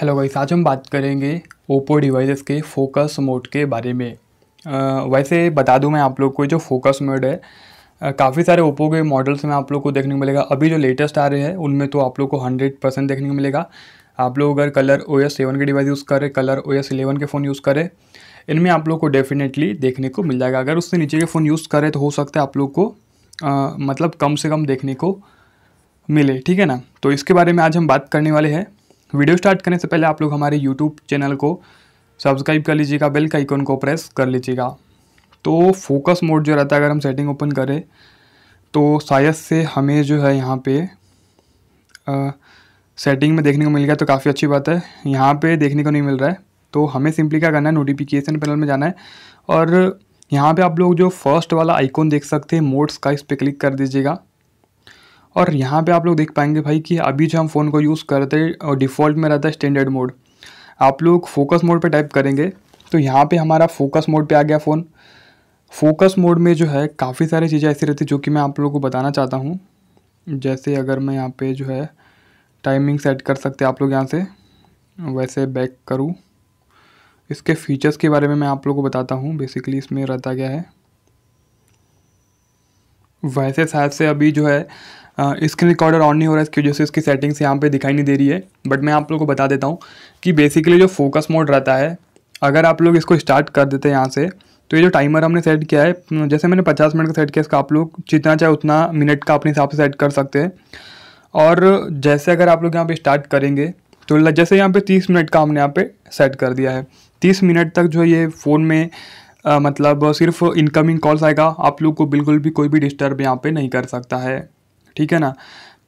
hello भाई आज हम बात करेंगे ओप्पो डिवाइसेस के फोकस मोड के बारे में आ, वैसे बता दूं मैं आप लोग को जो फोकस मोड है काफ़ी सारे ओप्पो के मॉडल्स में आप लोग को देखने को मिलेगा अभी जो लेटेस्ट आ रहे हैं उनमें तो आप लोग को हंड्रेड परसेंट देखने को मिलेगा आप लोग अगर कलर ओ एस सेवन के डिवाइस यूज़ करें कलर ओ एस एलेवन के फ़ोन यूज़ करें इनमें आप लोग को डेफिनेटली देखने को मिल जाएगा अगर उससे नीचे के फ़ोन यूज़ करें तो हो सकता है आप लोग को आ, मतलब कम से कम देखने को मिले ठीक है ना तो इसके बारे में आज हम बात करने वाले हैं वीडियो स्टार्ट करने से पहले आप लोग हमारे यूट्यूब चैनल को सब्सक्राइब कर लीजिएगा बेल का आइकन को प्रेस कर लीजिएगा तो फोकस मोड जो रहता है अगर हम सेटिंग ओपन करें तो शायद से हमें जो है यहाँ पे आ, सेटिंग में देखने को मिल गया तो काफ़ी अच्छी बात है यहाँ पे देखने को नहीं मिल रहा है तो हमें सिंपली क्या करना है नोटिफिकेशन पैनल में जाना है और यहाँ पे आप लोग जो फर्स्ट वाला आइकॉन देख सकते हैं मोड्स का इस पर क्लिक कर दीजिएगा और यहाँ पे आप लोग देख पाएंगे भाई कि अभी जो हम फ़ोन को यूज़ करते और डिफ़ॉल्ट में रहता है स्टैंडर्ड मोड आप लोग फोकस मोड पे टाइप करेंगे तो यहाँ पे हमारा फोकस मोड पे आ गया फ़ोन फोकस मोड में जो है काफ़ी सारी चीज़ें ऐसी रहती जो कि मैं आप लोगों को बताना चाहता हूँ जैसे अगर मैं यहाँ पर जो है टाइमिंग सेट कर सकते आप लोग यहाँ से वैसे बैक करूँ इसके फीचर्स के बारे में मैं आप लोगों को बताता हूँ बेसिकली इसमें रहता क्या है वैसे शायद से अभी जो है स्क्रीन रिकॉर्डर ऑन नहीं हो रहा है इसकी वजह से इसकी सेटिंग्स यहाँ पे दिखाई नहीं दे रही है बट मैं आप लोग को बता देता हूँ कि बेसिकली जो फोकस मोड रहता है अगर आप लोग इसको स्टार्ट कर देते हैं यहाँ से तो ये जो टाइमर हमने सेट किया है जैसे मैंने पचास मिनट का सेट किया इसका आप लोग जितना चाहे उतना मिनट का अपने हिसाब से सेट कर सकते हैं और जैसे अगर आप लोग यहाँ पर स्टार्ट करेंगे तो जैसे यहाँ पर तीस मिनट का हमने यहाँ पर सेट कर दिया है तीस मिनट तक जो ये फ़ोन में आ, मतलब सिर्फ इनकमिंग कॉल्स आएगा आप लोग को बिल्कुल भी कोई भी डिस्टर्ब यहाँ पे नहीं कर सकता है ठीक है ना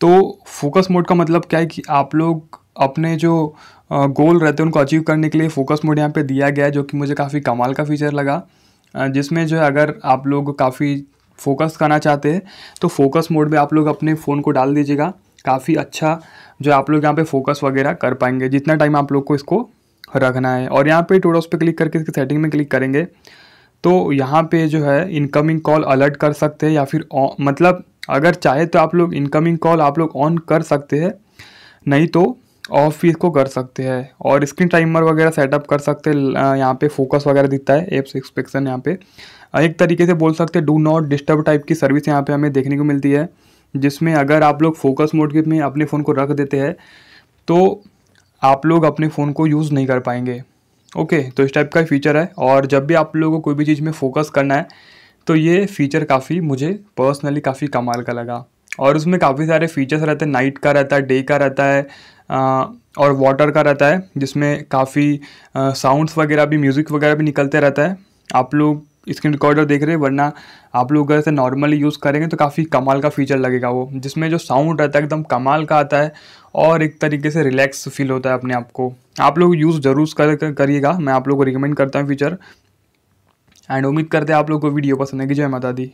तो फोकस मोड का मतलब क्या है कि आप लोग अपने जो गोल रहते हैं उनको अचीव करने के लिए फोकस मोड यहाँ पे दिया गया है जो कि मुझे काफ़ी कमाल का फीचर लगा जिसमें जो है अगर आप लोग काफ़ी फोकस करना चाहते हैं तो फोकस मोड में आप लोग अपने फ़ोन को डाल दीजिएगा काफ़ी अच्छा जो आप लोग यहाँ पे फोकस वगैरह कर पाएंगे जितना टाइम आप लोग को इसको रखना है और यहाँ पे टोडोस पे क्लिक करके इसके सेटिंग में क्लिक करेंगे तो यहाँ पे जो है इनकमिंग कॉल अलर्ट कर सकते हैं या फिर मतलब अगर चाहे तो आप लोग इनकमिंग कॉल आप लोग ऑन कर सकते हैं नहीं तो ऑफ भी इसको कर सकते हैं और स्क्रीन टाइमर वगैरह सेटअप कर सकते हैं यहाँ पे फोकस वगैरह दिखता है एप्स एक्सपेक्शन यहाँ पे एक तरीके से बोल सकते हैं डू नॉट डिस्टर्ब टाइप की सर्विस यहाँ पे हमें देखने को मिलती है जिसमें अगर आप लोग फोकस मोड में अपने फ़ोन को रख देते हैं तो आप लोग अपने फ़ोन को यूज़ नहीं कर पाएंगे ओके तो इस टाइप का फीचर है और जब भी आप लोगों को कोई भी चीज़ में फोकस करना है तो ये फ़ीचर काफ़ी मुझे पर्सनली काफ़ी कमाल का लगा और उसमें काफ़ी सारे फीचर्स रहते हैं नाइट का रहता है डे का रहता है आ, और वाटर का रहता है जिसमें काफ़ी साउंड्स वगैरह भी म्यूज़िक वगैरह भी निकलते रहता है आप लोग स्क्रीन रिकॉर्डर देख रहे हैं वरना आप लोग अगर इसे नॉर्मली यूज़ करेंगे तो काफ़ी कमाल का फीचर लगेगा वो जिसमें जो साउंड रहता है एकदम कमाल का आता है और एक तरीके से रिलैक्स फील होता है अपने आप को आप लोग यूज़ ज़रूर करिएगा मैं आप लोग को रिकमेंड करता हूँ फीचर एंड उम्मीद करते हैं आप लोग को वीडियो पसंद है कि जय माता दी